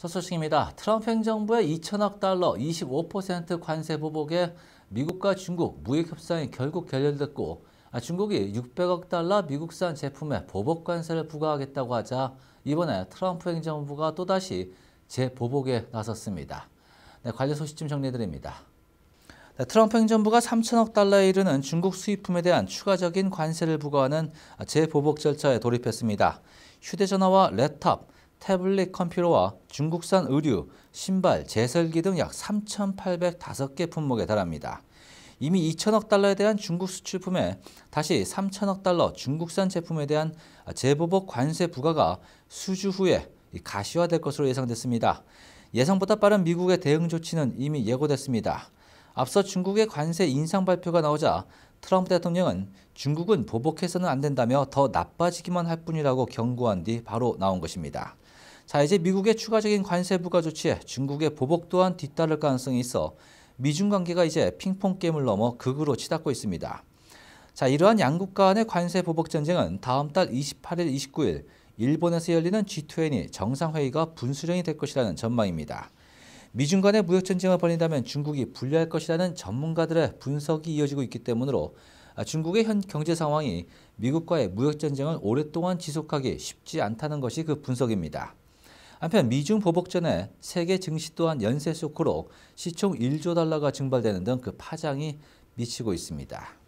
첫 소식입니다. 트럼프 행정부의 2천억 달러 25% 관세 보복에 미국과 중국 무역 협상이 결국 결렬됐고 아, 중국이 600억 달러 미국산 제품에 보복 관세를 부과하겠다고 하자 이번에 트럼프 행정부가 또다시 재보복에 나섰습니다. 네, 관련 소식 좀 정리해드립니다. 네, 트럼프 행정부가 3천억 달러에 이르는 중국 수입품에 대한 추가적인 관세를 부과하는 재보복 절차에 돌입했습니다. 휴대전화와 랩탑, 태블릿 컴퓨터와 중국산 의류, 신발, 제설기 등 약 3,805개 품목에 달합니다. 이미 2천억 달러에 대한 중국 수출품에 다시 3천억 달러 중국산 제품에 대한 재보복 관세 부과가 수주 후에 가시화될 것으로 예상됐습니다. 예상보다 빠른 미국의 대응 조치는 이미 예고됐습니다. 앞서 중국의 관세 인상 발표가 나오자 트럼프 대통령은 중국은 보복해서는 안 된다며 더 나빠지기만 할 뿐이라고 경고한 뒤 바로 나온 것입니다. 자 이제 미국의 추가적인 관세 부과 조치에 중국의 보복 또한 뒤따를 가능성이 있어 미중 관계가 이제 핑퐁 게임을 넘어 극으로 치닫고 있습니다. 자 이러한 양국 간의 관세 보복 전쟁은 다음 달 28일, 29일 일본에서 열리는 G20 정상회의가 분수령이 될 것이라는 전망입니다. 미중 간의 무역 전쟁을 벌인다면 중국이 불리할 것이라는 전문가들의 분석이 이어지고 있기 때문으로 아, 중국의 현 경제 상황이 미국과의 무역 전쟁을 오랫동안 지속하기 쉽지 않다는 것이 그 분석입니다. 한편 미중 보복전에 세계 증시 또한 연쇄 쇼크로 시총 1조 달러가 증발되는 등 그 파장이 미치고 있습니다.